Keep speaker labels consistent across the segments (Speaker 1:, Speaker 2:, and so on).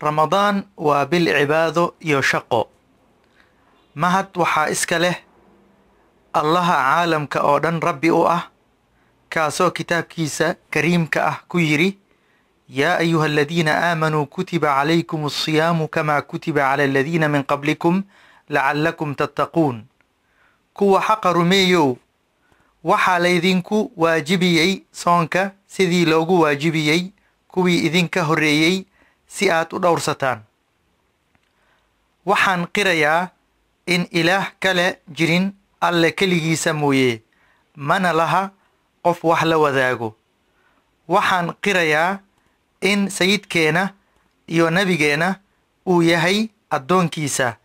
Speaker 1: ramadaan waa bil cibaado iyo shaqo mahad waxaa iska leh allaha caalamka oo dhan rabbi u ah kaasoo kitaabkiisa kariimka ah ku yidhi yaa ayuha aladiina aamanuu kutiba calaykum asiyaamu kamaa kutiba cala aladiina min qablikum lacallakum tattaquun kuwa xaqa rumeeyow waxaa laydinku waajibiyey soonka sidii loogu waajibiyey kuwii idinka horreeyey si aad u dhowrsataan waxaan qirayaa in ilaah kale jirin alle keligiisa mooye mana laha qof wax la wadaago waxaan qirayaa in sayidkeena iyo nebigeena uu yahay addoonkiisa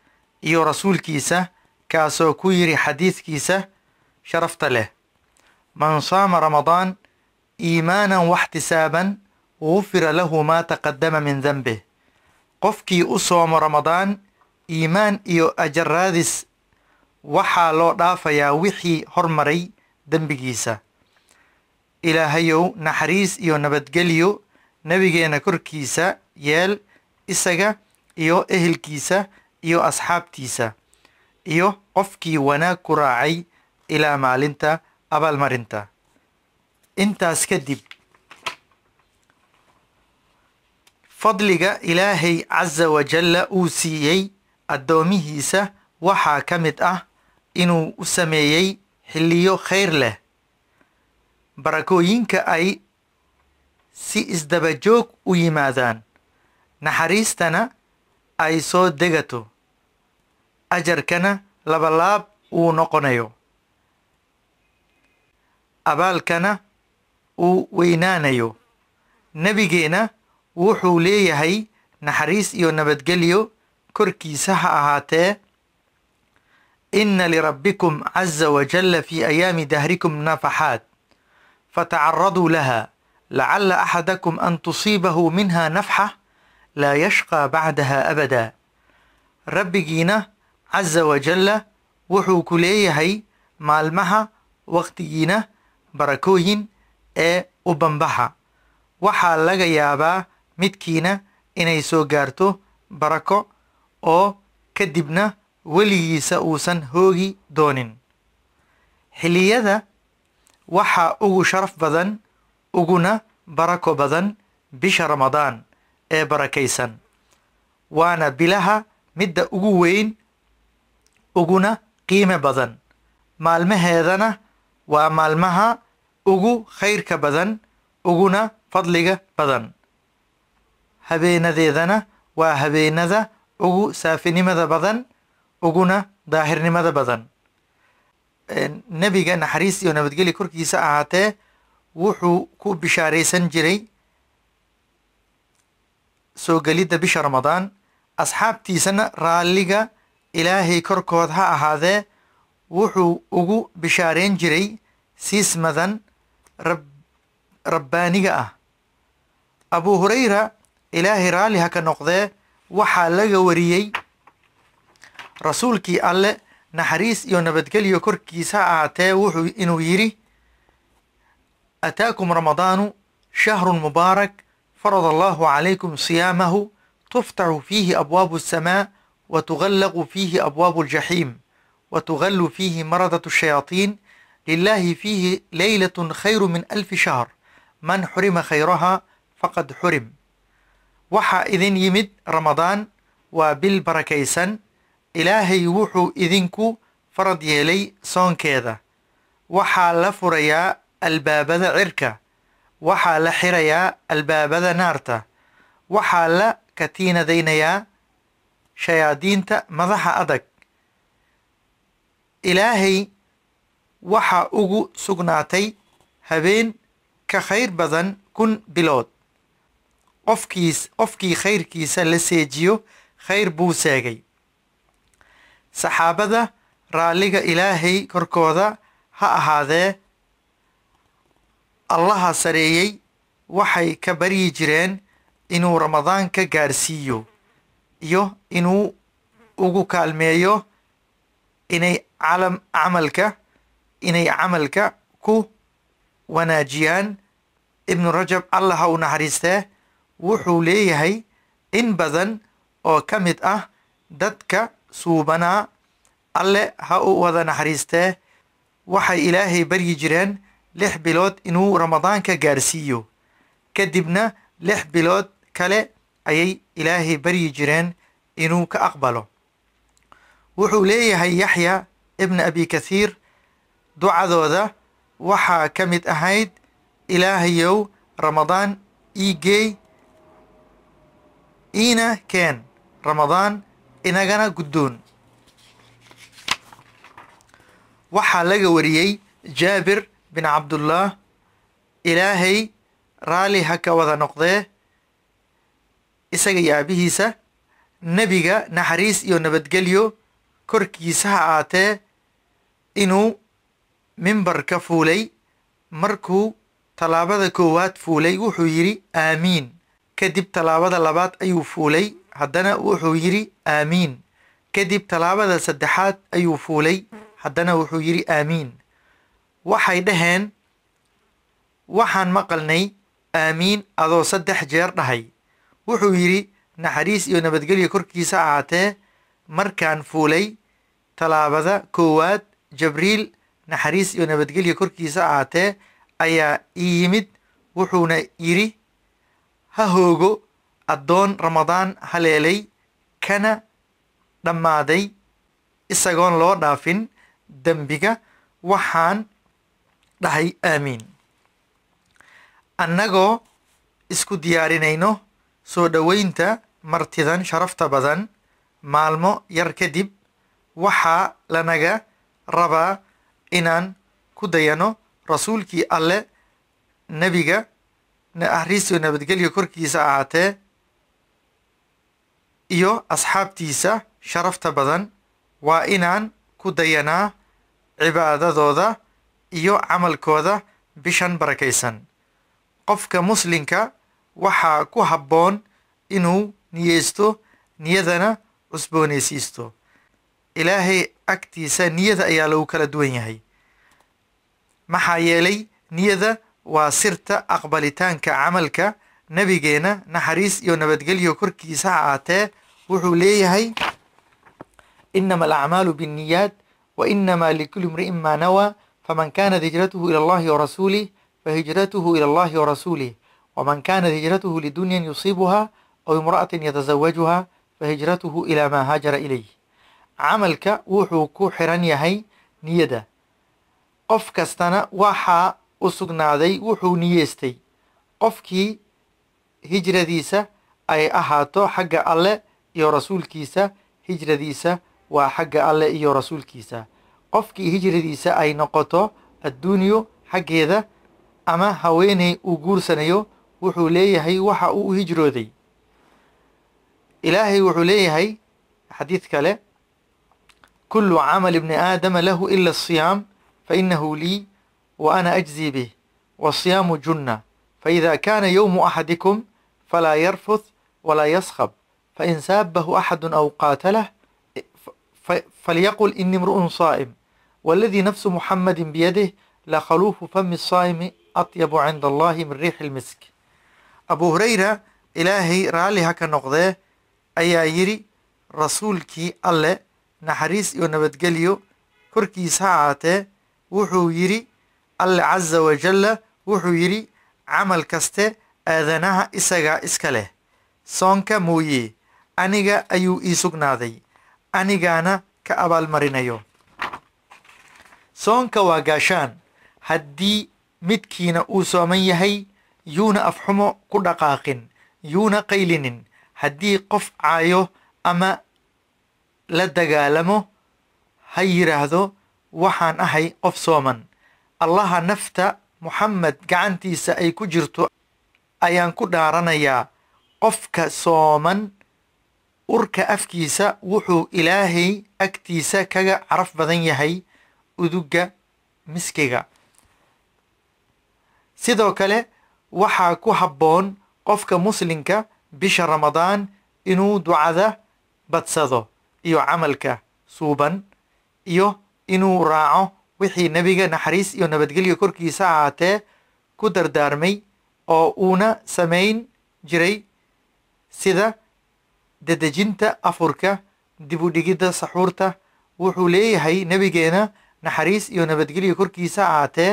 Speaker 1: iyo rasuulkiisa kaasoo ku yidhi xadiidkiisa sharafta leh man saama ramadaan iimaanan waxtisaaban wufira lahu maa taqadama min denbih qofkii u soomo ramadaan iimaan iyo ajaraadis waxaa loo dhaafayaa wixii hormaray dembigiisa ilaahayow naxariis iyo nabadgelyo nebigeena korkiisa yeel isaga iyo ehelkiisa iyo asxaabtiisa iyo qofkii wanaag ku raacay ilaa maalinta abaalmarinta intaas kadib fadliga ilaahay casa wajalla uu siiyey addoomihiisa waxaa ka mid ah inuu u sameeyey xilliyo khayr leh barakooyinka ay si isdabajoog u yimaadaan naxariistana ay soo degato ajarkana labalaab uu noqonayo abaalkana uu weynaanayo nebigeena wuxuu leeyahay naxariis iyo nabadgelyo korkiisa ha ahaatee ina lirabbikum caza wajalla fii ayaami dahrikum nafaxaat fatacaraduu laha lacala axadakum an tusiibahu minha nafxa laa yashqa bacdaha abadaa rabbigiina caza wajalla wuxuu ku leeyahay maalmaha waqtigiina barakooyin ee u banbaxa waxaa laga yaabaa midkiina inay soo gaarto barako oo kadibna weligiisa uusan hoogi doonin xilliyada waxaa ugu sharaf badan uguna barako badan bisha ramadaan ee barakaysan waana bilaha midda ugu weyn uguna qiime badan maalmaheedana waa maalmaha ugu khayrka badan uguna fadliga badan habeenadeedana waa habeenada ugu saafinimada badan uguna daahirnimada badan nebiga naxariis iyo nabadgeli korkiisa ahaatee wuxuu ku bishaaraysan jiray soo gelidda bisha ramadaan asxaabtiisana raalliga ilaahay korkood ha ahaadee wuxuu ugu bishaareyn jiray siismadan rabbaaniga ah abuu hurayra إلهي رالي هكا نقضي وحا لغا وريي رسول ألا نحريس يو نبدكل يو كر كيسا إنو يري أتاكم رمضان شهر مبارك فرض الله عليكم صيامه تفتح فيه أبواب السماء وتغلق فيه أبواب الجحيم وتغل فيه مرضة الشياطين لله فيه ليلة خير من ألف شهر من حرم خيرها فقد حرم waxaa idin yimid ramadaan waa bil barakaysan ilaahay wuxuu idinku farad yeelay soonkeeda waxaa la furayaa albaabada cirka waxaa la xirayaa albaabada naarta waxaa la katiinadaynayaa shayaadiinta madaxa adag ilaahay waxaa ugu sugnaatay habeen ka khayr badan kun bilood qofkiis qofkii khayrkiisa la seejiyo khayr buu seegay saxaabada raalliga ilaahay korkooda ha ahaadee allaha sareeyey waxay ka baryi jireen inuu ramadaan ka gaarsiiyo iyo inuu ugu kaalmeeyo inay calam camalka inay camalka ku wanaajiyaan ibnu rajab allaha ha u naxariistee wuxuu leeyahay in badan oo ka mid ah dadka suubanaa alle ha u wada naxariistee waxay ilaahay baryi jireen lix bilood inuu ramadaanka gaarsiiyo kadibna lix bilood kale ayay ilaahay baryi jireen inuu ka aqbalo wuxuu leeyahay yaxya ibn abi kathiir ducadooda waxaa ka mid ahayd ilaahayow ramadaan ii geey iina keen ramadaan inagana guddoon waxaa laga wariyey jaabir bin cabdullaah ilaahay raali ha ka wada noqdee isaga iyo aabihiisa nebiga naxariis iyo nabadgelyo korkiisa ha aatee inuu mimbarka fuulay markuu tallaabada koowaad fuulay wuxuu yidhi aamiin kadib tallaabada labaad ayuu fuulay haddana wuxuu yidhi aamiin kadib tallaabada saddexaad ayuu fuulay haddana wuxuu yidhi aamiin waxay dhaheen waxaan maqalnay aamiin adoo saddex jeer dhahay wuxuu yidhi naxariis iyo nabadgelya korkiisa ahaatee markaan fuulay tallaabada koowaad jabriil naxariis iyo nabadgelya korkiisa ahaatee ayaa ii yimid wuxuuna yidhi ha hoogo addoon ramadaan haleelay kana dhammaaday isagoon loo dhaafin dembiga waxaan dhahay aamiin annagoo isku diyaarinayno soo dhoweynta martidan sharafta badan maalmo yar kadib waxaa lanaga rabaa inaan ku dayano rasuulkii alle nebiga naxariistiyo nabadgelyo korkiisa ahaatee iyo asxaabtiisa sharafta badan waa inaan ku dayanaa cibaadadooda iyo camalkooda bishan barakaysan qofka muslimka waxaa ku habboon inuu niyeysto niyadana cusboonaysiisto ilaahay agtiisa niyada ayaa lagu kala duwan yahay maxaa yeelay niyada waa sirta aqbalitaanka camalka nebigeena naxariis iyo nabadgelyo korkiisa ha aatee wuxuu leeyahay inama alacmaalu binniyaad wa inamaa likuli imri'in maa nawaa faman kaanat hijratuhu ila allahi wa rasuulih fahijratuhu ila allahi wa rasuulih waman kaanat hijratuhu lidunyan yusiibuhaa aw imra'atin yatasawajuhaa fahijratuhu ilaa maa haajara ilayh camalka wuxuu ku xiran yahay niyada qof kastana waxaa u sugnaaday wuxuu niyeestay qofkii hijradiisa ay ahaato xagga alle iyo rasuulkiisa hijradiisa waa xagga alle iyo rasuulkiisa qofkii hijradiisa ay noqoto adduunyo xaggeeda ama haweeney uu guursanayo wuxuu leeyahay waxa uu u hijrooday ilaahay wuxuu leeyahay xadiid kale kullu camal ibni aadama lahu ila asiyaam fa fainahu lii وأنا أجزي به والصيام جنة فإذا كان يوم أحدكم فلا يرفث ولا يصخب فإن سابه أحد أو قاتله فليقل إني امرؤ صائم والذي نفس محمد بيده لخلوف فم الصائم أطيب عند الله من ريح المسك أبو هريرة إلهي رالي هكا نقضي أيا يري رسولكي الله نحريس يو نبتقليو كركي ساعته وحو يري alle casa wajalla wuxuu yidhi camal kaste aadanaha isagaa iska leh soonka mooye aniga ayuu ii sugnaaday anigaana ka abaalmarinayo soonka waa gaashaan haddii midkiina uu sooman yahay yuuna afxumo ku dhaqaaqin yuuna qaylinin haddii qof caayo ama la dagaalamo ha yidhaahdo waxaan ahay qof sooman allaha nafta muxamed gacantiisa ay ku jirto ayaan ku dhaaranayaa qofka sooman urka afkiisa wuxuu ilaahay agtiisa kaga caraf badan yahay udugga miskiga sidoo kale waxaa ku habboon qofka muslimka bisha ramadaan inuu ducada badsado iyo camalka suuban iyo inuu raaco wixii nebiga naxariis iyo nabadgelyo korkiisa ahaatee ku dardaarmay oo uuna samayn jiray sida dedejinta afurka dib u dhigidda saxuurta wuxuu leeyahay nebigeena naxariis iyo nabadgelyo korkiisa ahaatee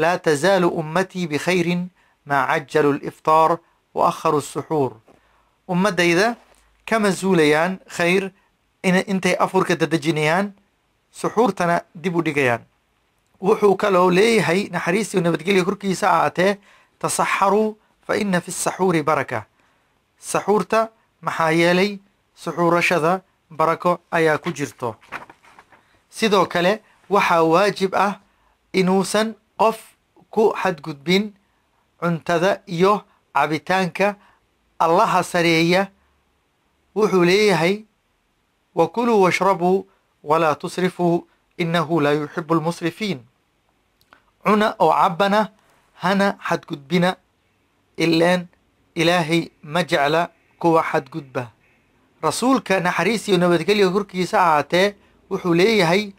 Speaker 1: laa tazaalu ummatii bikhayrin maa cajalu liftaar wa akharu asuxuur ummaddayda kama zuulayaan khayr intay afurka dadejinayaan suxuurtana dib u dhigayaan wuxuu kaloo leeyahay naxariis iyo nabadgelya korkiisa ahaatee tasaxaruu fa ina fi saxuuri baraka saxuurta maxaa yeelay saxuurashada barako ayaa ku jirto sidoo kale waxaa waajib ah inuusan qof ku xadgudbin cuntada iyo cabitaanka allaha sareeya wuxuu leeyahay wa kuluu washrabuu walaa tusrifuu inahu laa yuxibu almusrifiin عنا أو عبنا هنا قد بنا إلان إلهي ما جعل حد قد به رسولك نحريسي ونبتكلي كركي ساعته هي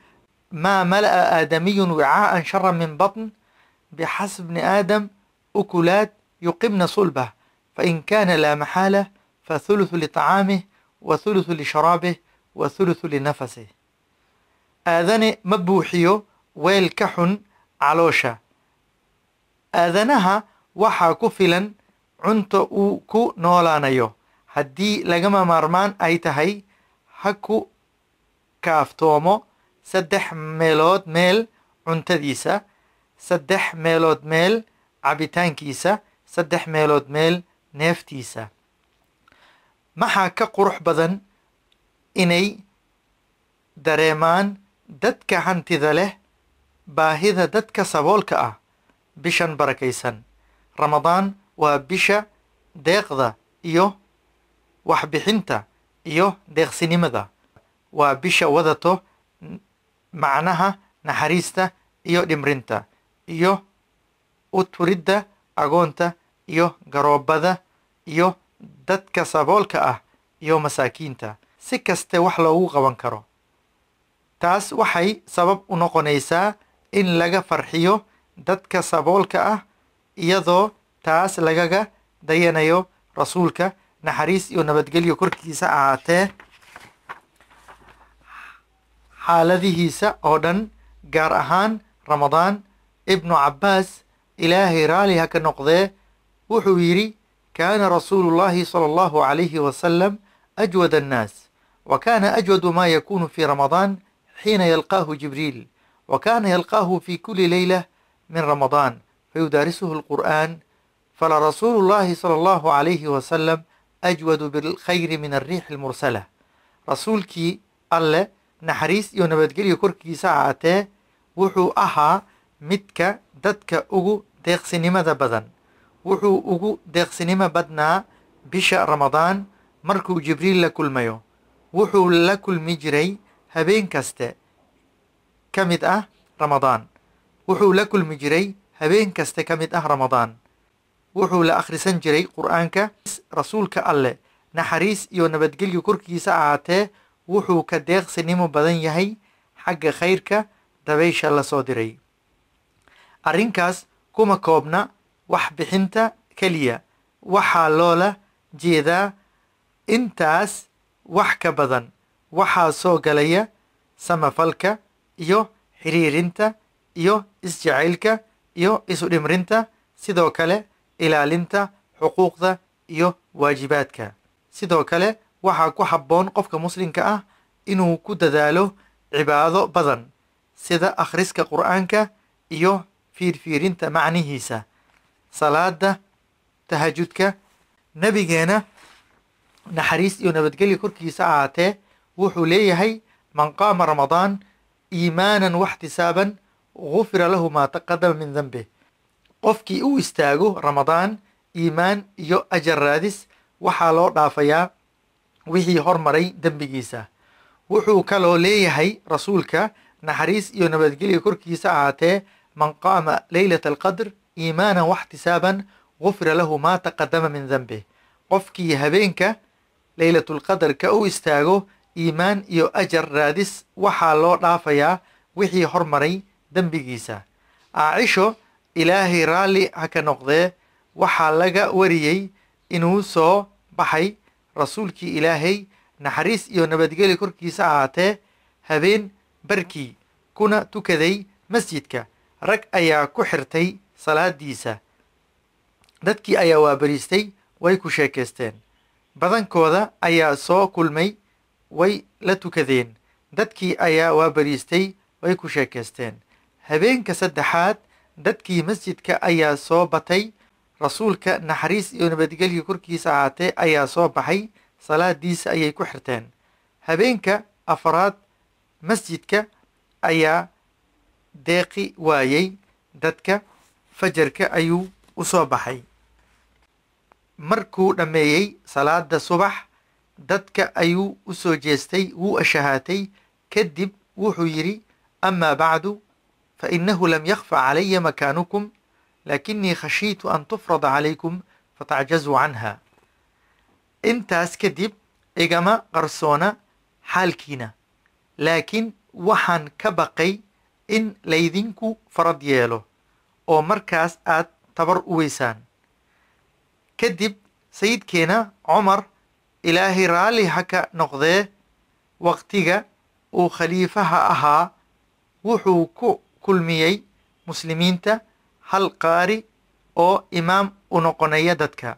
Speaker 1: ما ملأ آدمي وعاء شرا من بطن بحسب ابن آدم أكلات يقمن صلبه فإن كان لا محالة فثلث لطعامه وثلث لشرابه وثلث لنفسه آذن مبوحيو ويل كحن caloosha aadanaha waxaa ku filan cunto uu ku noolaanayo haddii lagama maarmaan ay tahay ha ku kaaftoomo saddex meelood meel cuntadiisa saddex meelood meel cabitaankiisa saddex meelood meel neeftiisa maxaa ka qurux badan inay dareemaan dadka hantida leh baahida dadka saboolka ah bishan barakaysan ramadaan waa bisha deeqda iyo waxbixinta iyo deeqsinimada waa bisha wadato macnaha naxariista iyo dhimrinta iyo u turidda agoonta iyo garoobada iyo dadka saboolka ah iyo masaakiinta si kaste wax loogu qaban karo taas waxay sabab u noqonaysaa in laga farxiyo dadka saboolka ah iyadoo taas lagaga dayanayo rasuulka naxariis iyo nabadgelyo korkiisa ahaatee xaaladihiisa oo dhan gaar ahaan ramadaan ibnu cabaas ilaahay raali ha ka noqdee wuxuu yidhi kaana rasuulu llaahi sala allahu calayhi wasalam ajwad annaas wa kaana ajwadu maa yakuunu fii ramadaan xiina yalqaahu jibriil وكان يلقاه في كل ليلة من رمضان فيدارسه القرآن فلرسول الله صلى الله عليه وسلم أجود بالخير من الريح المرسلة rasuulkii alle naxariis iyo nabadgelyo korkiisa ahaatee wuxuu ahaa midka dadka ugu deeqsinimada badan wuxuu ugu deeqsinimo badnaa bisha ramadaan markuu jibriil la kulmayo wuxuu la kulmi jiray habeen kaste ka mid ah ramadaan wuxuu la kulmi jiray habeen kasta ka mid ah ramadaan wuxuu la akhrisan jiray qur-aanka rasuulka alleh naxariis iyo nabadgelyo korkiisa ahaatee wuxuu ka deeqsinimo badan yahay xagga khayrka dabaysha la soo diray arrinkaas kuma koobna wax bixinta keliya waxaa loola jeedaa intaas wax ka badan waxaa soo galaya samafalka iyo xiriirinta iyo isjacaylka iyo isu dhimrinta sidoo kale ilaalinta xuquuqda iyo waajibaadka sidoo kale waxaa ku habboon qofka muslimka ah inuu ku dadaalo cibaado badan sida akhriska qur'aanka iyo fiirfiirinta macnihiisa salaada tahajudka nebigeena naxariis iyo nabadgelya korkiisa ahaatee wuxuu leeyahay man qaama ramadaan iimaanan waxtisaaban gufira lahu maa taqadama min dembih qofkii u istaago ramadaan iimaan iyo ajar raadis waxaa loo dhaafayaa wixii hormaray dembigiisa wuxuu kaloo leeyahay rasuulka naxariis iyo nabadgelya korkiisa ahaatee man qaama leylata alqadr iimaanan waxtisaaban gufira lahu maa taqadama min dembih qofkii habeenka leylatulqadarka u istaago iimaan iyo ajar raadis waxaa loo dhaafayaa wixii hormaray dembigiisa aacisho ilaahay raalli ha ka noqdee waxaa laga wariyey inuu soo baxay rasuulkii ilaahay naxariis iyo nabadgeli korkiisa ahaatee habeen barkii kuna tukaday masjidka rag ayaa ku xirtay salaadiisa dadkii ayaa waaberiistay way ku sheekaysteen badankooda ayaa soo kulmay way la tukadeen dadkii ayaa waabariistay way ku sheekaysteen habeenka saddexaad dadkii masjidka ayaa soo batay rasuulka naxariis iyo nabadgelya korkiisa ahaatee ayaa soo baxay salaadiisa ayay ku xirteen habeenka afaraad masjidka ayaa deeqi waayey dadka fajarka ayuu u soo baxay markuu dhammeeyey salaada subax dadka ayuu u soo jeestay wuu ashahaatay kadib wuxuu yidhi amaa bacdu fa fainahu lam yakfa calaya makaanukum laakinii khashiitu an tufrada calaykum fatacjazuu canha intaas kadib igama qarsoona xaalkiina laakiin waxaan ka baqay in laydinku farad yeelo oo markaas aad tabar u weysaan kadib sayidkeena cumar ilaahay raalli ha ka noqdee waqtiga uu khaliifaha ahaa wuxuu ku kulmiyey muslimiinta hal qaari oo imaam u noqonaya dadka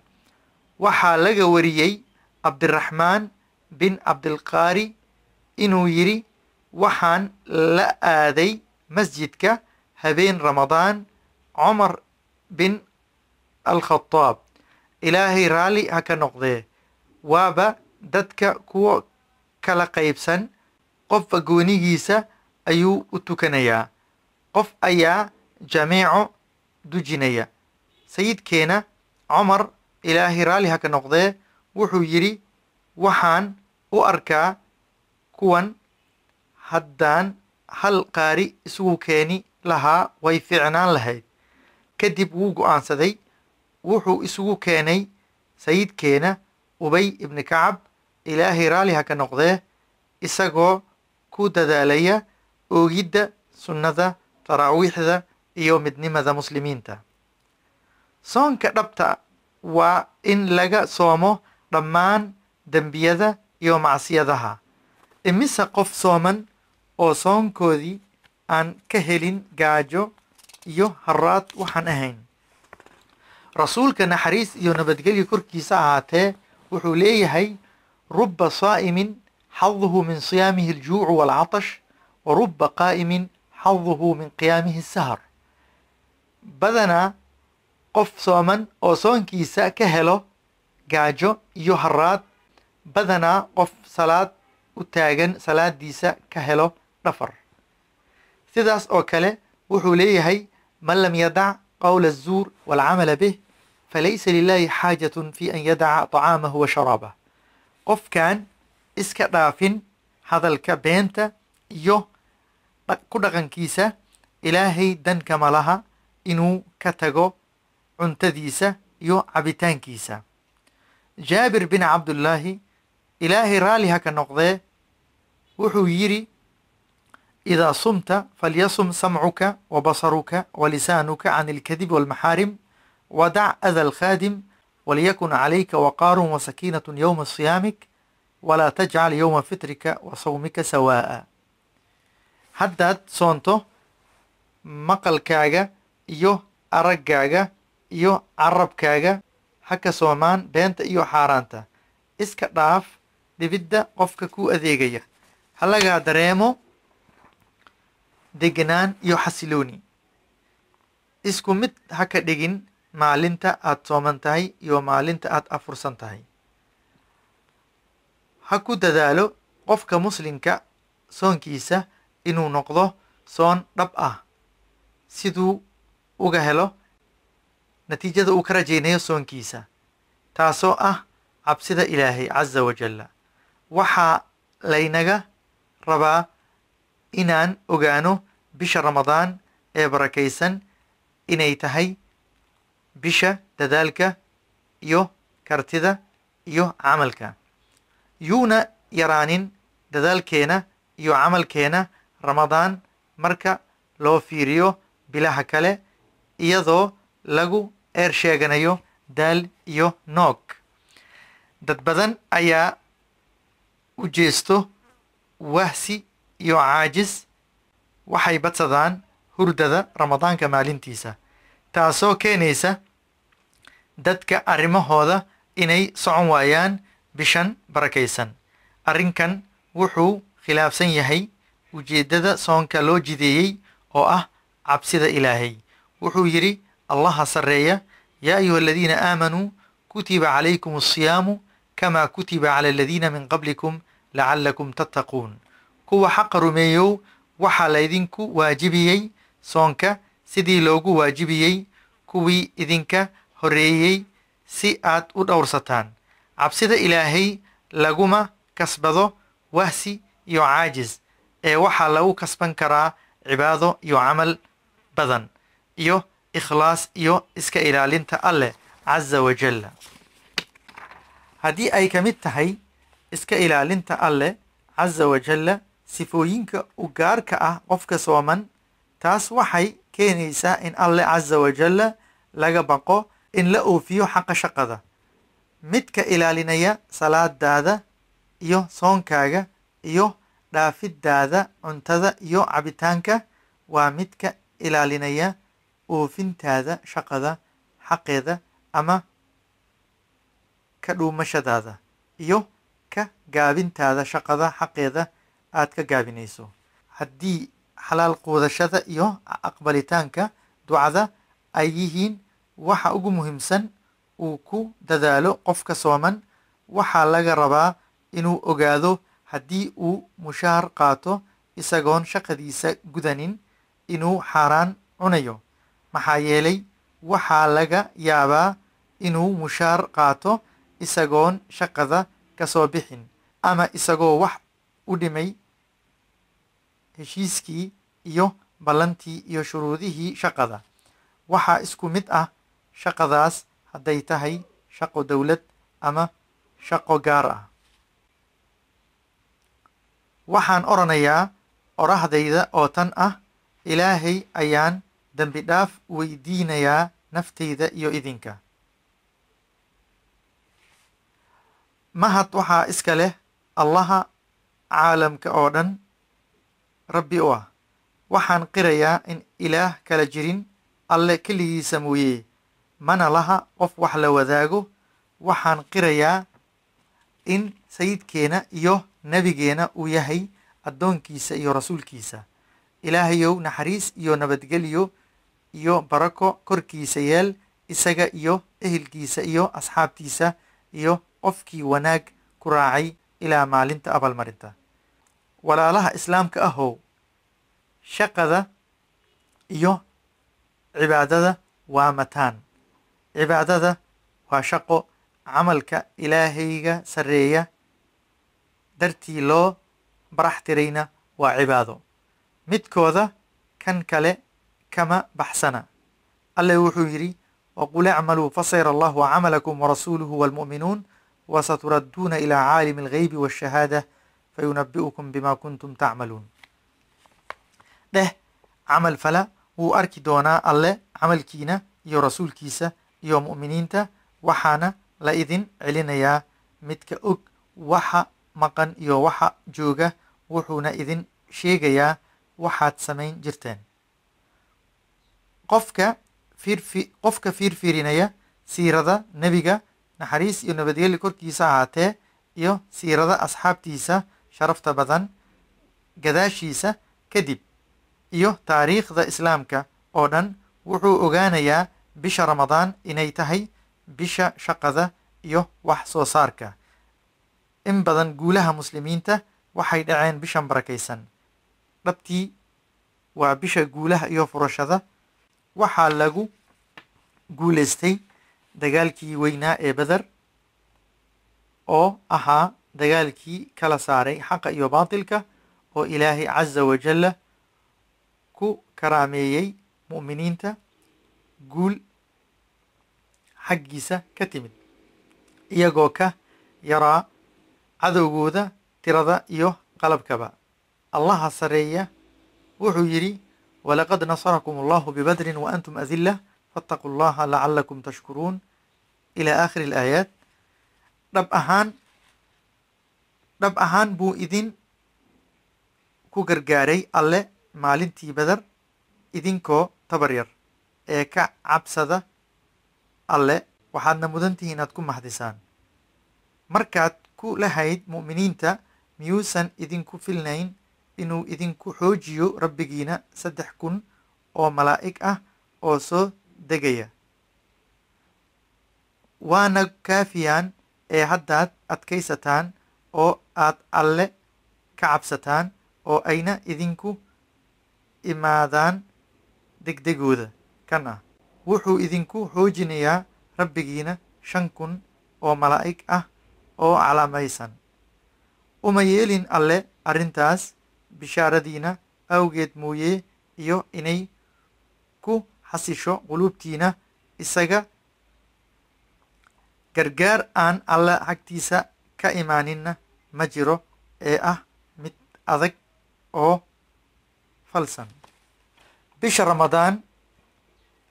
Speaker 1: waxaa laga wariyey cabdiraxmaan bin cabdilqaari inuu yidhi waxaan la aaday masjidka habeen ramadaan cumar bin alkhadaab ilaahay raalli ha ka noqdee waaba dadka kuwo kala qaybsan qofba goonigiisa ayuu u tukanayaa qof ayaa jameeco dujinaya sayidkeena comar ilaahay raalli ha ka noqdee wuxuu yidhi waxaan u arkaa kuwan haddaan hal qaari isugu keeni lahaa way fiicnaan lahayd kadib wuu go'aansaday wuxuu isugu keenay sayidkeena ubay ibni kacab ilaahay raali ha ka noqdee isagoo ku dadaalaya oogidda sunnada taraawiixda iyo midnimada muslimiinta soonka dhabta waa in laga soomo dhammaan dembiyada iyo macsiyadaha imise qof sooman oo soonkoodii aan ka helin gaajo iyo haraad waxaan ahayn rasuulka naxariis iyo nabadgelyo korkiisa ahaatee wuxuu leeyahay ruba saa'imin xadhu min siyaamihi aljuucu waalcatash wa ruba qaa'imin xaduhu min qiyaamihi asahar badanaa qof sooman oo soonkiisa ka helo gaajo iyo haraad badanaa qof salaad u taagan salaadiisa ka helo dhafar sidaas oo kale wuxuu leeyahay man lam yadac qowla azuur waalcamala bih فليس lilaahi xaajatun في أن yadaca tacaamahu wa sharaabah qofkaan iska dhaafin hadalka beenta iyo ku dhaqankiisa ilaahay dankama laha inuu ka tago cuntadiisa iyo cabitaankiisa jaabir بن cabdullaahi ilaahay raalli ha ka noqdee wuxuu yidhi idaa sumta falyasum samcuka wa basaruka wa lisaanuka can ilkadib ودع أذى الخادم وليكن عليك وقار وسكينة يوم صيامك ولا تجعل يوم فطرك وصومك سواء haddaad soonto maqalkaaga iyo araggaaga iyo carabkaaga ha ka soomaan beenta iyo xaaraanta iska dhaaf dhibidda qofka kuu adeegaya ha lagaa dareemo deganaan iyo xasilooni isku mid ha ka dhigin maalinta aad sooman tahay iyo maalinta aad afursan tahay ha ku dadaalo qofka muslimka soonkiisa inuu noqdo soon dhab ah siduu uga helo natiijada uu ka rajaynayo soonkiisa taasoo ah cabsida ilaahay casa wajalla waxaa laynaga rabaa inaan ogaano bisha ramadaan ee barakaysan inay tahay bisha dadaalka iyo kartida iyo camalka yuuna yaraanin dadaalkeena iyo camalkeena ramadaan marka loo fiiriyo bilaha kale iyadoo lagu eer sheeganayo daal iyo noog dad badan ayaa u jeesto wahsi iyo caajis waxay badsadaan hurdada ramadaanka maalintiisa taasoo keenaysa dadka arrimahooda inay socon waayaan bishan barakaysan arrinkan wuxuu khilaafsan yahay ujeeddada soonka loo jideeyey oo ah cabsida ilaahay wuxuu yidhi allaha sarreeya yaa ayuha aladiina aamanuu kutiba calaykum asiyaamu kamaa kutiba cala aladiina min qablikum lacallakum tattaquun kuwa xaqa rumeeyow waxaa laydinku waajibiyey soonka sidii loogu waajibiyey kuwii idinka horreeyey si aad u dhowrsataan cabsida ilaahay laguma kasbado wahsi iyo caajis ee waxaa lagu kasban karaa cibaado iyo camal badan iyo ikhlaas iyo iska ilaalinta alleh caza wajalla haddii ay ka mid tahay iska ilaalinta alleh casa wajalla sifooyinka u gaarka ah qofka sooman taas waxay keenaysaa in alleh casa wajalla laga baqo in la oofiyo xaqa shaqada midka ilaalinaya salaadaada iyo soonkaaga iyo dhaafidaada cuntada iyo cabitaanka waa midka ilaalinaya oofintaada shaqada xaqeeda ama ka dhuumashadaada iyo ka gaabintaada shaqada xaqeeda aad ka gaabinayso haddii xalaal quudashada iyo aqbalitaanka ducada ay yihiin waxa ugu muhiimsan uu ku dadaalo qofka sooman waxaa laga rabaa inuu ogaado haddii uu mushaar qaato isagoon shaqadiisa gudanin inuu xaaraan cunayo maxaa yeelay waxaa laga yaabaa inuu mushaar qaato isagoon shaqada ka soo bixin ama isagoo wax u dhimay heshiiskii iyo ballantii iyo shuruudihii shaqada waxaa isku mid ah shaqadaas hadday tahay shaqo dowlad ama shaqo gaar ah waxaan oranayaa orahdayda oo tan ah ilaahay ayaan dembi dhaaf weydiinayaa naftayda iyo idinka mahad waxaa iska leh allaha caalamka oo dhan rabbi u ah waxaan qirayaa in ilaah kala jirin alle keligiisa mooye mana laha qof wax la wadaago waxaan qirayaa in sayidkeena iyo nebigeena uu yahay addoonkiisa iyo rasuulkiisa ilaahayow naxariis iyo nabadgelyo iyo barako korkiisa yeel isaga iyo ehelkiisa iyo asxaabtiisa iyo qofkii wanaag ku raacay ilaa maalinta abaalmarinta walaalaha islaamka ahow shaqada iyo cibaadada waa mataan cibaadada waa shaqo camalka ilaahayga sarreeya dartii loo barax tirayna waa cibaado midkooda kan kale kama baxsana alle wuxuu yidhi waqul icmaluu fasayra allahu camalakum warasuuluhu waalmu'minuun wasaturaduuna ilaa caalimi algheybi waashahaada fayunabbi'ukum bimaa kuntum tacmaluun dheh camal fala wuu arki doonaa alle camalkiina iyo rasuulkiisa iyo mu'miniinta waxaana la idin celinayaa midka og waxa maqan iyo waxa jooga wuxuuna idin sheegayaa waxaad samayn jirteen qofka fiirfi qofka fiirfiirinaya siirada nebiga naxariis iyo nabadgelya korkiisa ahaatee iyo siirada asxaabtiisa sharafta badan gadaashiisa kadib iyo taariikhda islaamka oo dhan wuxuu ogaanayaa bisha ramadaan inay tahay bisha shaqada iyo wax soo saarka in badan guulaha muslimiinta waxay dhaceen bishan barakaysan dhabtii waa bisha guulaha iyo furashada waxaa lagu guulaystay dagaalkii weynaa ee beder oo ahaa dagaalkii kala saaray xaqa iyo baatilka oo ilaahay caza wajalla ku karaameeyey mu'miniinta guul xaggiisa ka timid iyagoo ka yaraa cadowgooda tirada iyo qalabkaba allaha sareeya wuxuu yidhi walaqad nasarakum allahu bibadrin wa antum adila faataquu allaha lacalakum tashkuruun ilaa aakhiri alaayaat dhab ahaan dhab ahaan buu idin ku gargaaray alle maalintii badar idinkoo tabar yar ee ka cabsada alle waxaadna mudan tihiin ku mahdisaan markaad ku lahayd mu'miniinta miyuusan idinku filnayn inuu idinku xoojiyo rabbigiina saddex kun oo malaa'ig ah oo soo degaya waana kaafiyaan ee haddaad adkaysataan oo aad alle ka cabsataan oo ayna idinku imaadaan degdegooda kan ah wuxuu idinku xoojinayaa rabbigiina shan kun oo malaa'ig ah oo calaamaysan uma yeelin alle arrintaas bishaaradiina awgeed mooyee iyo inay ku xasisho quluubtiina isaga gargaar aan alle xagtiisa ka imaanina ma jiro ee ah mid adag oo falsan bisha ramadaan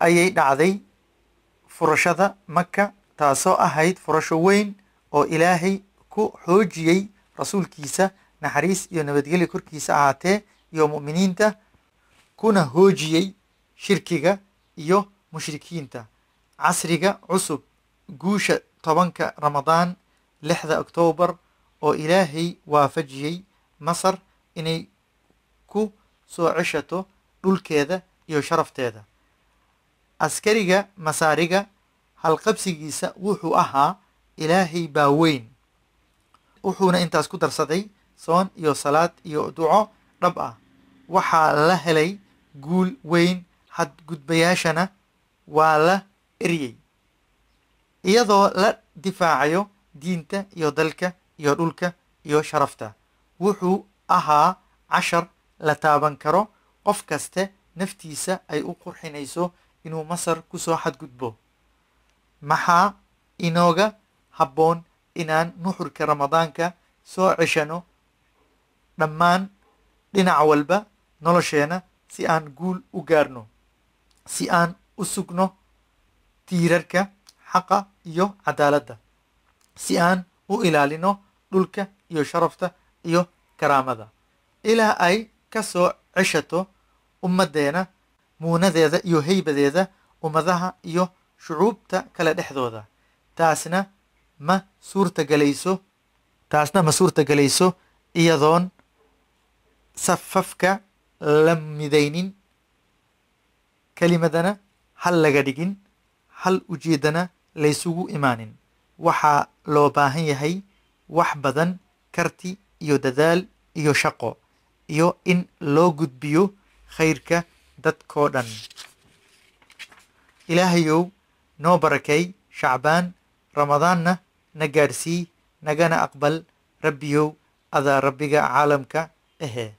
Speaker 1: ayay dhacday furashada maka taasoo ahayd furasho weyn oo ilaahay ku xoojiyey rasuulkiisa naxariis iyo nabadgelya korkiisa ahaatee iyo mu'miniinta kuna hoojiyey shirkiga iyo mushrikiinta casriga cusub guusha tobanka ramadaan lixda oktoobar oo ilaahay waafajiyey masar inay ku soo ceshato dhulkeeda iyo sharafteeda askariga masaariga halqabsigiisa wuxuu ahaa ilaahay baa weyn wuxuuna intaas ku darsaday soon iyo salaad iyo duco dhab ah waxaa la helay guul weyn xadgudbayaashana waa la eryey iyadoo la difaacayo diinta iyo dalka iyo dhulka iyo sharafta wuxuu ahaa cashar la taaban karo qof kaste naftiisa ay u qurxinayso inuu masar ku soo xadgudbo maxaa inooga habboon inaan nuxurka ramadaanka soo ceshano dhammaan dhinac walba nolosheena si aan guul u gaarno si aan u sugno tiirarka xaqa iyo cadaaladda si aan u ilaalino dhulka iyo sharafta iyo karaamada ilaa ay ka soo ceshato ummaddeena muunadeeda iyo heybadeeda ummadaha iyo shucuubta kale dhexdooda taasna ma suurtagalayso taasna ma suurtagelayso iyadoon safafka la midaynin kelimadana hal laga dhigin hal ujeedana laysugu imaanin waxaa loo baahan yahay wax badan karti iyo dadaal iyo shaqo iyo in loo gudbiyo khayrka dadkoo dhan ilaahayow noo barakay shacbaan ramadaanna na gaadhsii nagana aqbal rabbiyow adaa rabbiga caalamka ahee